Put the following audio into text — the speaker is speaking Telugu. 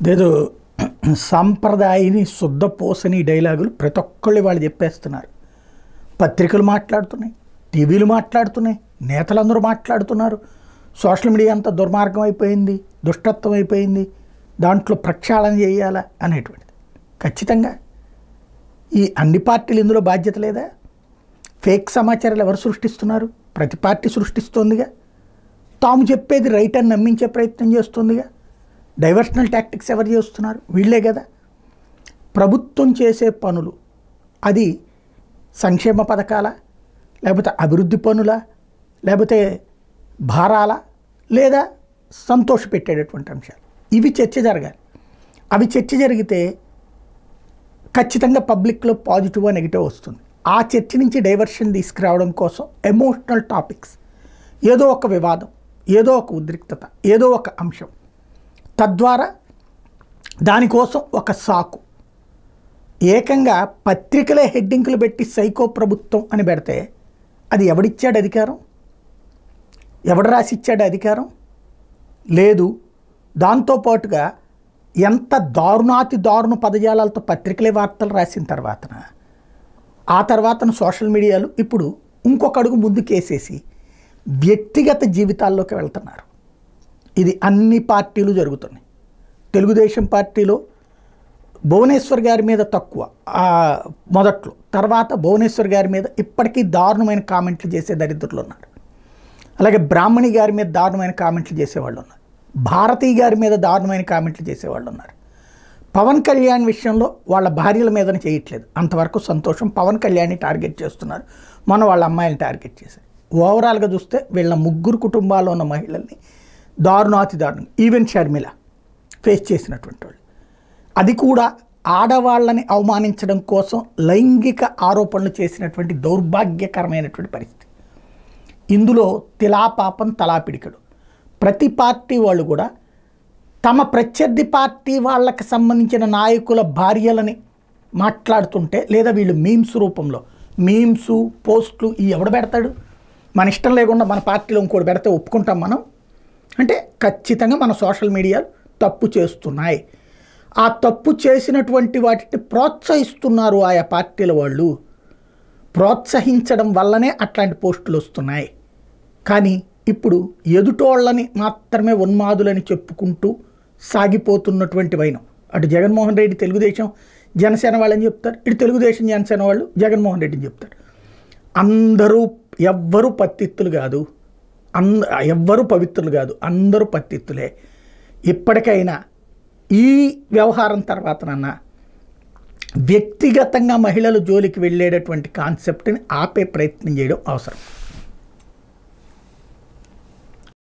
అదేదో సాంప్రదాయని శుద్ధపోసని డైలాగులు ప్రతి ఒక్కళ్ళు వాళ్ళు చెప్పేస్తున్నారు పత్రికలు మాట్లాడుతున్నాయి టీవీలు మాట్లాడుతున్నాయి నేతలందరూ మాట్లాడుతున్నారు సోషల్ మీడియా అంతా దుర్మార్గం అయిపోయింది దుష్టత్వం అయిపోయింది దాంట్లో ప్రక్షాళన చేయాలా అనేటువంటిది ఖచ్చితంగా ఈ అన్ని పార్టీలు ఇందులో బాధ్యత లేదా ఫేక్ సమాచారాలు ఎవరు సృష్టిస్తున్నారు ప్రతి పార్టీ సృష్టిస్తోందిగా తాము చెప్పేది రైట్ అని నమ్మించే ప్రయత్నం చేస్తుందిగా డైవర్షనల్ టాక్టిక్స్ ఎవరు చేస్తున్నారు వీళ్ళే కదా ప్రభుత్వం చేసే పనులు అది సంక్షేమ పథకాల లేకపోతే అభివృద్ధి పనుల లేకపోతే భారాల లేదా సంతోష పెట్టేటటువంటి అంశాలు ఇవి చర్చ జరగాలి అవి చర్చ జరిగితే ఖచ్చితంగా పబ్లిక్లో పాజిటివ్ నెగిటివ్ వస్తుంది ఆ చర్చ నుంచి డైవర్షన్ తీసుకురావడం కోసం ఎమోషనల్ టాపిక్స్ ఏదో ఒక వివాదం ఏదో ఒక ఉద్రిక్తత ఏదో ఒక అంశం తద్వారా దానికోసం ఒక సాకు ఏకంగా పత్రికలే హెడ్డింగ్లు పెట్టి సైకో ప్రభుత్వం అని పెడితే అది ఎవడిచ్చాడు అధికారం ఎవడు రాసిచ్చాడు అధికారం లేదు దాంతోపాటుగా ఎంత దారుణాతి దారుణ పదజాలాలతో పత్రికలే వార్తలు రాసిన తర్వాతన ఆ తర్వాత సోషల్ మీడియాలు ఇప్పుడు ఇంకొక అడుగు ముందుకేసేసి వ్యక్తిగత జీవితాల్లోకి వెళ్తున్నారు ఇది అన్ని పార్టీలు జరుగుతున్నాయి తెలుగుదేశం పార్టీలో భువనేశ్వర్ గారి మీద తక్కువ మొదట్లో తర్వాత భువనేశ్వర్ గారి మీద ఇప్పటికీ దారుణమైన కామెంట్లు చేసే దరిద్రులు ఉన్నారు అలాగే బ్రాహ్మణి గారి మీద దారుణమైన కామెంట్లు చేసేవాళ్ళు ఉన్నారు భారతీ గారి మీద దారుణమైన కామెంట్లు చేసేవాళ్ళు ఉన్నారు పవన్ కళ్యాణ్ విషయంలో వాళ్ళ భార్యల మీదనే చేయట్లేదు అంతవరకు సంతోషం పవన్ కళ్యాణ్ని టార్గెట్ చేస్తున్నారు మనం వాళ్ళ అమ్మాయిని టార్గెట్ చేశారు ఓవరాల్గా చూస్తే వీళ్ళ ముగ్గురు కుటుంబాల్లో ఉన్న మహిళల్ని దారుణాతి దారుణం ఈవెన్ షర్మిల ఫేస్ చేసినటువంటి వాళ్ళు అది కూడా ఆడవాళ్ళని అవమానించడం కోసం లైంగిక ఆరోపణలు చేసినటువంటి దౌర్భాగ్యకరమైనటువంటి పరిస్థితి ఇందులో తిలాపాపం తలాపిడికడు ప్రతి పార్టీ వాళ్ళు కూడా తమ ప్రత్యర్థి పార్టీ వాళ్ళకి సంబంధించిన నాయకుల భార్యలని మాట్లాడుతుంటే లేదా వీళ్ళు మీమ్స్ రూపంలో మీమ్స్ పోస్టులు ఈ ఎవడు పెడతాడు మన ఇష్టం లేకుండా మన పార్టీలో ఇంకోటి పెడితే ఒప్పుకుంటాం మనం అంటే ఖచ్చితంగా మన సోషల్ మీడియాలు తప్పు చేస్తున్నాయి ఆ తప్పు చేసినటువంటి వాటిని ప్రోత్సహిస్తున్నారు ఆయా పార్టీల వాళ్ళు ప్రోత్సహించడం వల్లనే అట్లాంటి పోస్టులు వస్తున్నాయి కానీ ఇప్పుడు ఎదుటోళ్ళని మాత్రమే ఉన్మాదులని చెప్పుకుంటూ సాగిపోతున్నటువంటి వైనం అటు జగన్మోహన్ రెడ్డి తెలుగుదేశం జనసేన వాళ్ళని చెప్తారు ఇటు తెలుగుదేశం జనసేన వాళ్ళు జగన్మోహన్ రెడ్డిని చెప్తారు అందరూ ఎవ్వరూ పత్తిత్తులు కాదు అంద ఎవ్వరూ పవిత్రులు కాదు అందరూ పత్తిత్తులే ఇప్పటికైనా ఈ వ్యవహారం తర్వాతనన్నా వ్యక్తిగతంగా మహిళలు జోలికి వెళ్ళేటటువంటి కాన్సెప్ట్ని ఆపే ప్రయత్నం చేయడం అవసరం